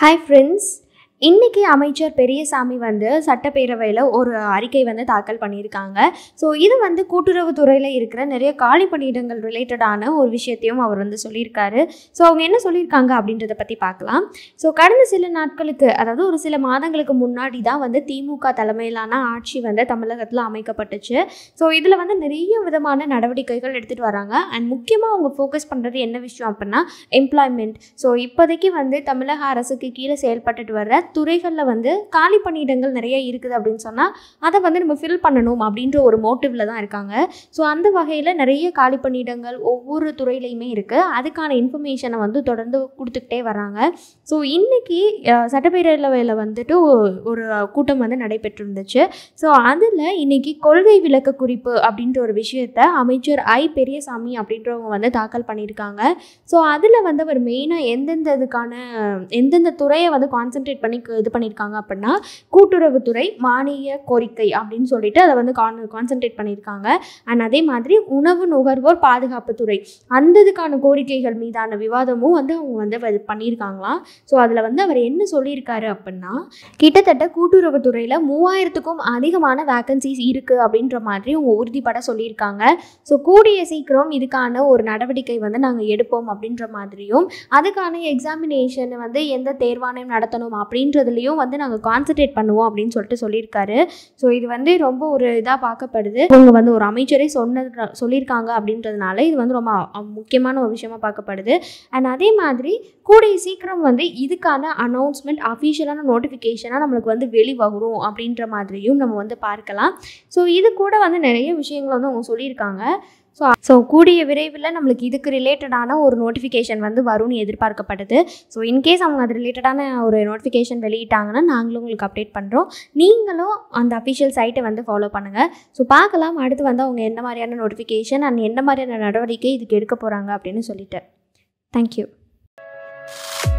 Hi friends, இன்றைக்கி அமைச்சர் பெரியசாமி வந்து சட்டப்பேரவையில் ஒரு அறிக்கை வந்து தாக்கல் பண்ணியிருக்காங்க ஸோ இது வந்து கூட்டுறவு துறையில் இருக்கிற நிறைய காலி பணியிடங்கள் ரிலேட்டடான ஒரு விஷயத்தையும் அவர் வந்து சொல்லியிருக்காரு ஸோ அவங்க என்ன சொல்லியிருக்காங்க அப்படின்றத பற்றி பார்க்கலாம் ஸோ கடந்த சில நாட்களுக்கு அதாவது ஒரு சில மாதங்களுக்கு முன்னாடி தான் வந்து திமுக தலைமையிலான ஆட்சி வந்து தமிழகத்தில் அமைக்கப்பட்டுச்சு ஸோ இதில் வந்து நிறைய விதமான நடவடிக்கைகள் எடுத்துகிட்டு வராங்க அண்ட் முக்கியமாக அவங்க ஃபோக்கஸ் பண்ணுறது என்ன விஷயம் அப்படின்னா எம்ப்ளாய்மெண்ட் ஸோ இப்போதைக்கு வந்து தமிழக அரசுக்கு கீழே செயல்பட்டுட்டு வர்ற துறைகளில் வந்து காலி பணியிடங்கள் நிறைய இருக்குது அப்படின்னு சொன்னால் அதை வந்து நம்ம ஃபில் பண்ணணும் அப்படின்ற ஒரு மோட்டிவில் தான் இருக்காங்க ஸோ அந்த வகையில் நிறைய காலி பணியிடங்கள் ஒவ்வொரு துறையிலையுமே இருக்குது அதுக்கான இன்ஃபர்மேஷனை வந்து தொடர்ந்து கொடுத்துக்கிட்டே வராங்க ஸோ இன்றைக்கி சட்டப்பேரவையில் வந்துட்டு ஒரு கூட்டம் வந்து நடைபெற்றிருந்துச்சு ஸோ அதில் இன்றைக்கி கொள்கை விளக்க குறிப்பு அப்படின்ற ஒரு விஷயத்த அமைச்சர் ஐ பெரியசாமி அப்படின்றவங்க வந்து தாக்கல் பண்ணியிருக்காங்க ஸோ அதில் வந்து அவர் மெயினாக எந்தெந்த இதுக்கான எந்தெந்த துறையை வந்து கான்சென்ட்ரேட் பண்ணி எனக்கு இது பண்ணியிருக்காங்க அப்படின்னா கூட்டுறவுத்துறை மானிய கோரிக்கை அப்படின்னு சொல்லிட்டு அதை வந்து கான் கான்சென்ட்ரேட் பண்ணியிருக்காங்க அண்ட் அதே மாதிரி உணவு நுகர்வோர் பாதுகாப்புத்துறை அந்த இதுக்கான கோரிக்கைகள் மீதான விவாதமும் வந்து அவங்க வந்து பண்ணியிருக்காங்களாம் ஸோ அதில் வந்து அவர் என்ன சொல்லியிருக்காரு அப்படின்னா கிட்டத்தட்ட கூட்டுறவுத்துறையில் மூவாயிரத்துக்கும் அதிகமான வேக்கன்சிஸ் இருக்குது அப்படின்ற மாதிரி அவங்க உறுதிப்பட சொல்லியிருக்காங்க ஸோ கூடிய சீக்கிரம் இதுக்கான ஒரு நடவடிக்கை வந்து நாங்கள் எடுப்போம் அப்படின்ற மாதிரியும் அதுக்கான எக்ஸாமினேஷன் வந்து எந்த தேர்வாணையம் நடத்தணும் அப்படின்னு அப்படின்றதுலையும் வந்து நாங்கள் கான்சன்ட்ரேட் பண்ணுவோம் அப்படின்னு சொல்லிட்டு சொல்லியிருக்காரு ஸோ இது வந்து ரொம்ப ஒரு இதாக பார்க்கப்படுது அவங்க வந்து ஒரு அமைச்சரே சொன்ன சொல்லியிருக்காங்க அப்படின்றதுனால இது வந்து ரொம்ப முக்கியமான ஒரு விஷயமா பார்க்கப்படுது அண்ட் அதே மாதிரி கூடிய சீக்கிரம் வந்து இதுக்கான அனௌன்ஸ்மெண்ட் அஃபிஷியலான நோட்டிஃபிகேஷனாக நம்மளுக்கு வந்து வெளிவரும் அப்படின்ற மாதிரியும் நம்ம வந்து பார்க்கலாம் ஸோ இது கூட வந்து நிறைய விஷயங்கள் வந்து அவங்க சொல்லியிருக்காங்க ஸோ ஸோ கூடிய விரைவில் நம்மளுக்கு இதுக்கு ரிலேட்டடான ஒரு நோட்டிஃபிகேஷன் வந்து வரும்னு எதிர்பார்க்கப்பட்டது ஸோ இன்கேஸ் அவங்க அது ரிலேட்டடான ஒரு நோட்டிஃபிகேஷன் வெளியிட்டாங்கன்னா நாங்களும் உங்களுக்கு அப்டேட் பண்ணுறோம் நீங்களும் அந்த அஃபிஷியல் சைட்டை வந்து ஃபாலோ பண்ணுங்கள் ஸோ பார்க்கலாம் அடுத்து வந்து அவங்க என்ன மாதிரியான நோட்டிஃபிகேஷன் அண்ட் எந்த மாதிரியான நடவடிக்கை இதுக்கு எடுக்க போகிறாங்க அப்படின்னு சொல்லிட்டு தேங்க்யூ